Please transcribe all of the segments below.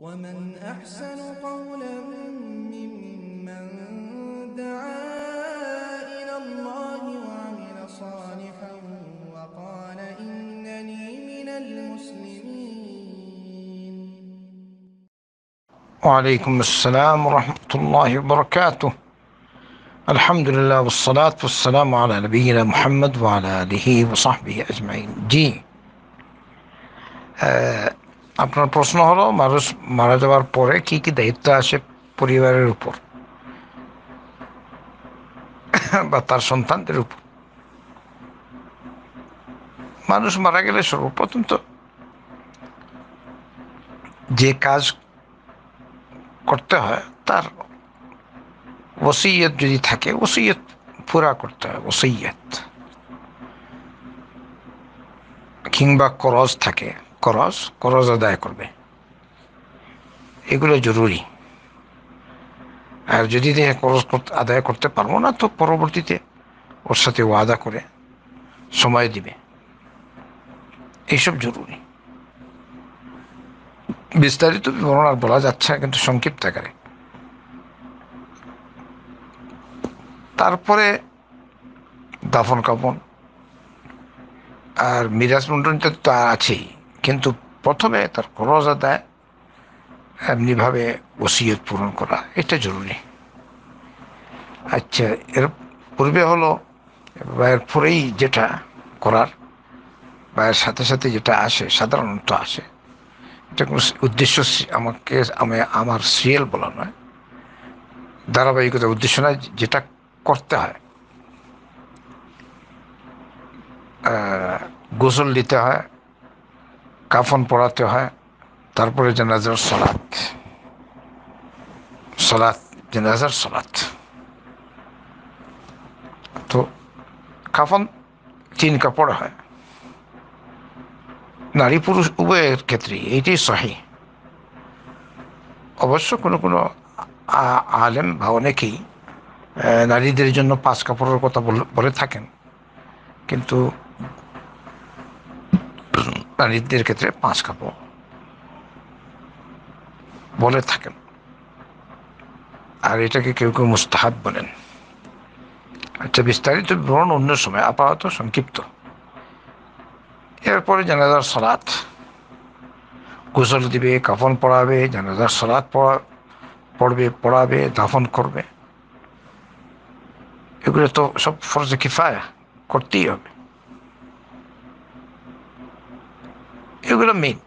ومن أحسن قولا ممن دعا إلى الله وعمل صالحا وقال إنني من المسلمين وعليكم السلام ورحمة الله وبركاته الحمد لله والصلاة والسلام على نبينا محمد وعلى آله وصحبه أجمعين جي آه আপনার প্রশ্ন হলো মানুষ মারা যাওয়ার পরে কি কি দায়িত্ব আসে পরিবারের উপর বা তার সন্তানদের উপর মানুষ মারা গেলে সর্বপ্রথম তো যে কাজ করতে হয় তার ওসইয়ত যদি থাকে ওসইয়ত পুরা করতে হয় ওসইয়ত কিংবা করজ থাকে করস করজ আদায় করবে এগুলো জরুরি আর যদি করজ আদায় করতে পারবো না তো পরবর্তীতে ওর সাথে ওয়াদা করে সময় দিবে এইসব জরুরি বিস্তারিত বিবরণ আর বলা যাচ্ছে কিন্তু সংক্ষিপ্ত আকারে তারপরে দাফন কাপন আর মিরাজ মন্ডন তো আছেই কিন্তু প্রথমে তার খরচ আদায় এমনিভাবে ওসিয়ত পূরণ করা এটা জরুরি আচ্ছা এর পূর্বে হলো বায়ের এরপরেই যেটা করার বা এর সাথে সাথে যেটা আসে সাধারণত আসে এটা কোনো উদ্দেশ্য আমাকে আমি আমার সিরিয়াল বলা নয় ধারাবাহিকতা উদ্দেশ্য নয় যেটা করতে হয় গোসল নিতে হয় কাফন পড়াতে হয় তারপরে জেনাজার সলাত সলাত জেনাজার সলাত তো কাফন তিন কাপড় হয় নারী পুরুষ উভয়ের ক্ষেত্রে এইটাই সহি অবশ্য কোনো কোনো আলেম বা অনেকেই নারীদের জন্য পাঁচ কাপড়ের কথা বলে থাকেন কিন্তু নারীদের ক্ষেত্রে পাঁচ কাপড় বলে থাকেন আর এটাকে কেউ কেউ মুস্তাহাব বলেন আচ্ছা বিস্তারিত বিবরণ অন্য সময় আপাতত সংক্ষিপ্ত এরপরে জানাজার সরাত গোসল দিবে কাফন পড়াবে জানাজার সরাত পড়া পড়বে পড়াবে দাফন করবে এগুলো তো সব ফরজে কিফায় করতেই হবে এগুলো মেন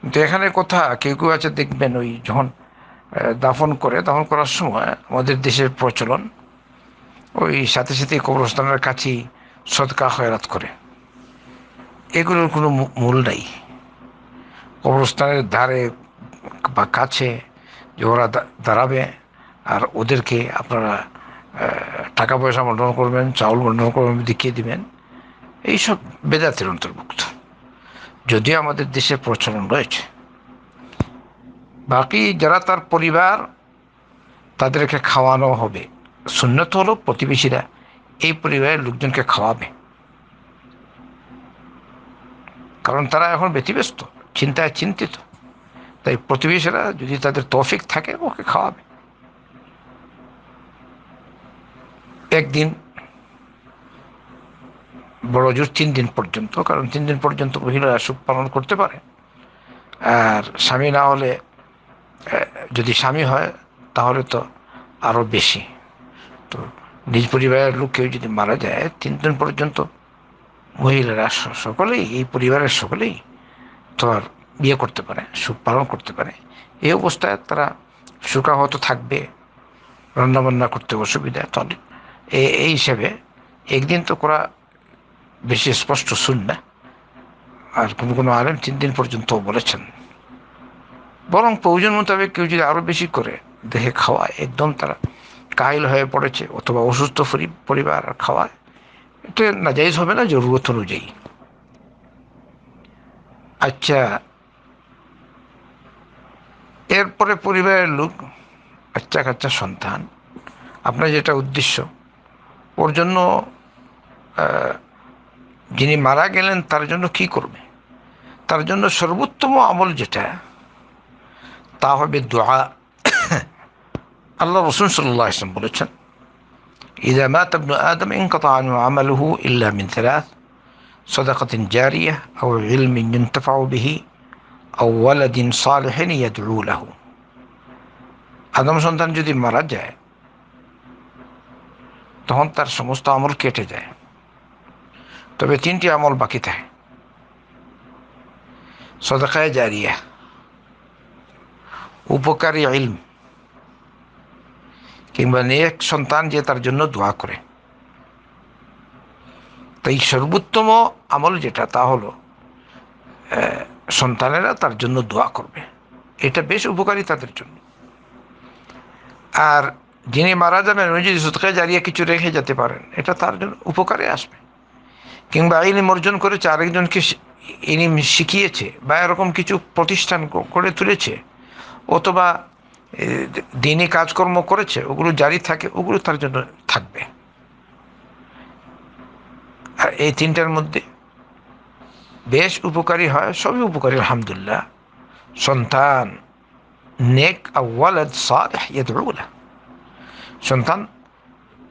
কিন্তু এখানে কথা কেউ কেউ আছে দেখবেন ওই যখন দাফন করে দাফন করার সময় আমাদের দেশের প্রচলন ওই সাথে সাথে কবরস্থানের কাছেই সৎকা হয়রাত করে এগুলোর কোনো মূল নাই কবরস্থানের ধারে বা কাছে যে ওরা দাঁড়াবে আর ওদেরকে আপনারা টাকা পয়সা বন্টন করবেন চাউল বন্টন করবেন দেখিয়ে দিবেন এইসব বেদাতের অন্তর্ভুক্ত যদিও আমাদের দেশে প্রচলন রয়েছে বাকি যারা তার পরিবার তাদেরকে খাওয়ানো হবে সুন্নত হলো প্রতিবেশীরা এই পরিবারের লোকজনকে খাওয়াবে কারণ তারা এখন ব্যতিব্যস্ত চিন্তায় চিন্তিত তাই প্রতিবেশীরা যদি তাদের তৌফিক থাকে ওকে খাওয়াবে একদিন বড় জোর তিন দিন পর্যন্ত কারণ তিন দিন পর্যন্ত মহিলারা সুখ পালন করতে পারে আর স্বামী না হলে যদি স্বামী হয় তাহলে তো আরও বেশি তো নিজ পরিবারের লোক কেউ যদি মারা যায় তিন দিন পর্যন্ত মহিলারা সকলেই এই পরিবারের সকলেই তো আর বিয়ে করতে পারে সুখ পালন করতে পারে এই অবস্থায় তারা সুখাহত থাকবে রান্নাবান্না করতে অসুবিধা তাহলে এই হিসেবে একদিন তো করা বেশি স্পষ্ট না আর কোনো কোনো আলেম তিন দিন পর্যন্ত বলেছেন বরং প্রয়োজন মোতাবেক কেউ যদি আরও বেশি করে দেহে খাওয়ায় একদম তারা কাহিল হয়ে পড়েছে অথবা অসুস্থ পরিবার আর খাওয়ায় এটা নাজাইজ হবে না জরুরত অনুযায়ী আচ্ছা এরপরে পরিবারের লোক বাচ্চা কাচ্চা সন্তান আপনার যেটা উদ্দেশ্য ওর জন্য যিনি মারা গেলেন তার জন্য কি করবে তার জন্য সর্বোত্তম আমল যেটা তা হবে দোয়া আল্লাহ রসুন সাল্লাহ ইসলাম বলেছেন إذا مات ابن آدم انقطع عنه عمله إلا من ثلاث صدقة جارية أو علم ينتفع به أو ولد صالح يدعو له আদম সন্তান যদি মারা যায় তখন তার সমস্ত আমল কেটে যায় তবে তিনটি আমল বাকি থাকে সদকায় জারিয়া উপকারী আইলম কিংবা নেক সন্তান যে তার জন্য দোয়া করে তাই সর্বোত্তম আমল যেটা তা হলো সন্তানেরা তার জন্য দোয়া করবে এটা বেশ উপকারী তাদের জন্য আর যিনি মারা যাবেন উনি যদি সুতকায় জারিয়া কিছু রেখে যেতে পারেন এটা তার জন্য উপকারে আসবে কিংবা ইনিম অর্জন করেছে আরেকজনকে ইনি শিখিয়েছে বা এরকম কিছু প্রতিষ্ঠান করে তুলেছে অথবা দিনে কাজকর্ম করেছে ওগুলো জারি থাকে ওগুলো তার জন্য থাকবে আর এই তিনটার মধ্যে বেশ উপকারী হয় সবই উপকারী আলহামদুলিল্লাহ সন্তান নেক আওয়ালাদ সাদ সন্তান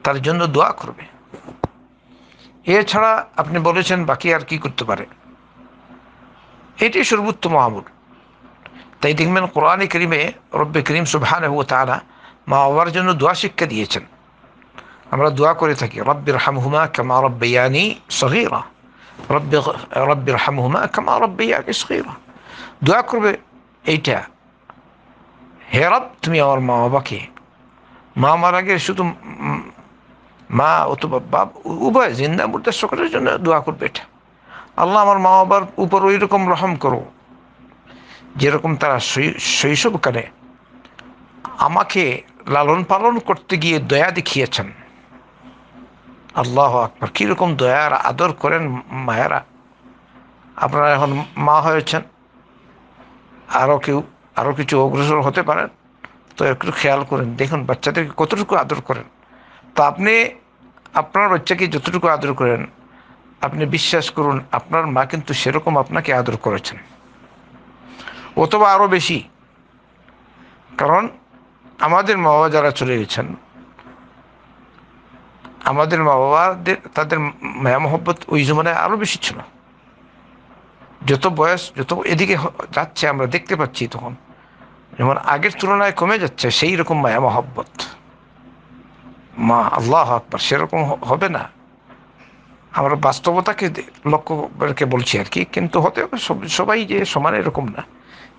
তার জন্য দোয়া করবে এছাড়া আপনি বলেছেন বাকি আর কি করতে পারে এটি সর্বোত্তম আমল তাই দেখবেন কোরআনে করিমে রব্বে করিম সুবহান হু তারা মা বাবার জন্য দোয়া শিক্ষা দিয়েছেন আমরা দোয়া করে থাকি রব্বির হামহুমা কামা রব্বেয়ানি সহিরা রব্বে রব্বির হামহুমা কামা রব্বেয়ানি সহিরা দোয়া করবে এইটা হে রব তুমি আমার মা বাবাকে মা মারা গিয়ে শুধু মা অথবা বাপ উভয় জিন্দা মুর্দা সকলের জন্য দোয়া করবে এটা আল্লাহ আমার মা বাবার উপর ওই রকম রহম করো যেরকম তারা শৈশবকালে আমাকে লালন পালন করতে গিয়ে দয়া দেখিয়েছেন আল্লাহ আকবর কীরকম দয়ার আদর করেন মায়েরা আপনারা এখন মা হয়েছেন আরও কেউ আরও কিছু অগ্রসর হতে পারেন তো একটু খেয়াল করেন দেখুন বাচ্চাদেরকে কতটুকু আদর করেন তো আপনি আপনার বাচ্চাকে যতটুকু আদর করেন আপনি বিশ্বাস করুন আপনার মা কিন্তু সেরকম আপনাকে আদর করেছেন অথবা আরও বেশি কারণ আমাদের মা বাবা যারা চলে গেছেন আমাদের মা বাবাদের তাদের মায়া মহব্বত ওই জমানায় আরও বেশি ছিল যত বয়স যত এদিকে যাচ্ছে আমরা দেখতে পাচ্ছি তখন যেমন আগের তুলনায় কমে যাচ্ছে সেই রকম মায়া মহব্বত মা আল্লাহ আকবর সেরকম হবে না আমরা বাস্তবতাকে লক্ষ্যকে বলছি আর কি কিন্তু হতে সবাই যে সমান এরকম না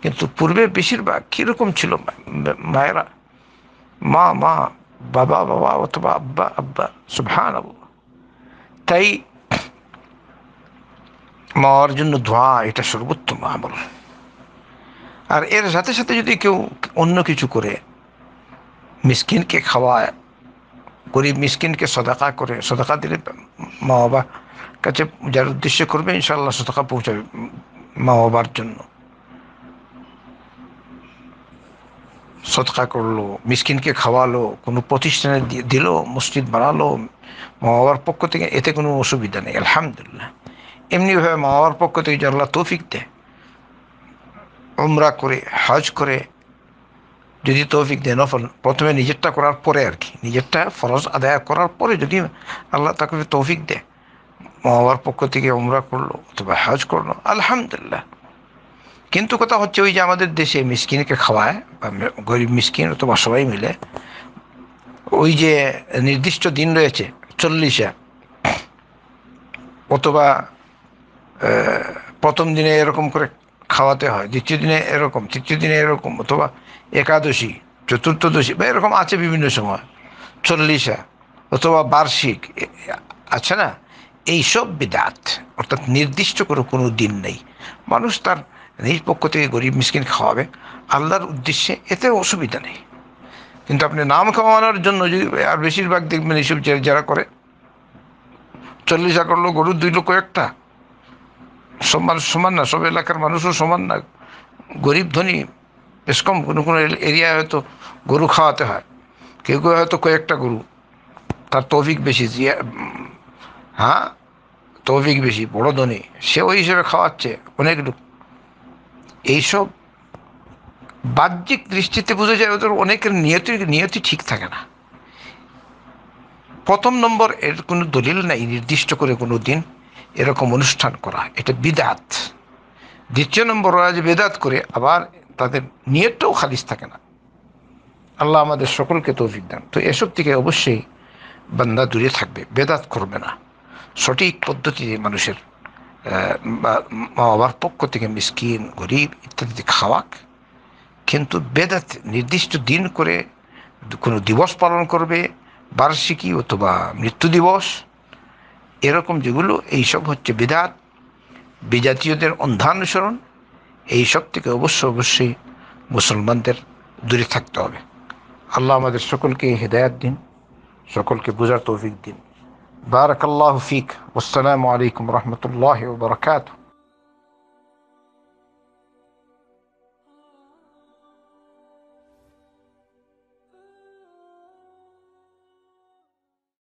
কিন্তু পূর্বে বেশিরভাগ কীরকম ছিল মায়েরা মা মা বাবা বাবা অথবা আব্বা আব্বা সুভান তাই মার জন্য ধোয়া এটা সর্বোত্তম আমল আর এর সাথে সাথে যদি কেউ অন্য কিছু করে মিসকিনকে খাওয়ায় গরিব মিসকিনকে সদাকা করে সদাকা দিলে মা বাবা কাছে যার উদ্দেশ্য করবে ইনশাল্লাহ সদাকা পৌঁছাবে মা বাবার জন্য সৎকা করলো মিসকিনকে খাওয়ালো কোনো প্রতিষ্ঠানে দিল মসজিদ বানালো মা বাবার পক্ষ থেকে এতে কোনো অসুবিধা নেই আলহামদুলিল্লাহ এমনিভাবে মা বাবার পক্ষ থেকে যে তৌফিক দেয় উমরা করে হজ করে যদি তৌফিক দেন নফল প্রথমে নিজেরটা করার পরে আর কি নিজেরটা ফরজ আদায় করার পরে যদি আল্লাহ তাকে তৌফিক দেয় মহাবার পক্ষ থেকে উমরা করলো অথবা হাজ করলো আলহামদুলিল্লাহ কিন্তু কথা হচ্ছে ওই যে আমাদের দেশে মিসকিনকে খাওয়ায় বা গরিব মিসকিন অথবা সবাই মিলে ওই যে নির্দিষ্ট দিন রয়েছে চল্লিশে অথবা প্রথম দিনে এরকম করে খাওয়াতে হয় দ্বিতীয় দিনে এরকম তৃতীয় দিনে এরকম অথবা একাদশী চতুর্থদশী বা এরকম আছে বিভিন্ন সময় চল্লিশা অথবা বার্ষিক আছে না এইসব বিদাত অর্থাৎ নির্দিষ্ট কোনো কোনো দিন নেই মানুষ তার নিজ পক্ষ থেকে গরিব মিসকিন খাওয়াবে আল্লাহর উদ্দেশ্যে এতে অসুবিধা নেই কিন্তু আপনি নাম খাওয়ানোর জন্য যদি আর বেশিরভাগ দেখবেন এইসব যারা করে চল্লিশ করলো গরুর দুই লক্ষ একটা সমান সমান না সব এলাকার মানুষও সমান না গরিব ধনী বেশ কম কোনো কোনো এরিয়ায় হয়তো গরু খাওয়াতে হয় কেউ কেউ হয়তো কয়েকটা গরু তার তৌফিক বেশি হ্যাঁ তৌফিক বেশি বড় ধনী সে ওই হিসেবে খাওয়াচ্ছে অনেক লোক এইসব বাহ্যিক দৃষ্টিতে বুঝে যায় ওদের অনেকের নিয়তি নিয়তি ঠিক থাকে না প্রথম নম্বর এর কোনো দলিল নাই নির্দিষ্ট করে কোনো দিন এরকম অনুষ্ঠান করা এটা বিদাত দ্বিতীয় নম্বর ওরা যে বেদাত করে আবার তাদের নিয়েটাও খালিজ থাকে না আল্লাহ আমাদের সকলকে তৌফিক দেন তো এসব থেকে অবশ্যই বান্দা দূরে থাকবে বেদাত করবে না সঠিক পদ্ধতিতে মানুষের মা বাবার পক্ষ থেকে মিসকিন গরিব ইত্যাদিতে খাওয়াক কিন্তু বেদাত নির্দিষ্ট দিন করে কোনো দিবস পালন করবে বার্ষিকী অথবা মৃত্যু দিবস এরকম যেগুলো এইসব হচ্ছে বিধাত বিজাতীয়দের অন্ধানুসরণ এই সব থেকে অবশ্য অবশ্যই মুসলমানদের দূরে থাকতে হবে আল্লাহ আমাদের সকলকে হৃদায়ত দিন সকলকে বোঝার তৌফিক দিন বারাকাল্লাহ ফিক আসসালামু আলাইকুম রহমতুল্লাহ বারকাতু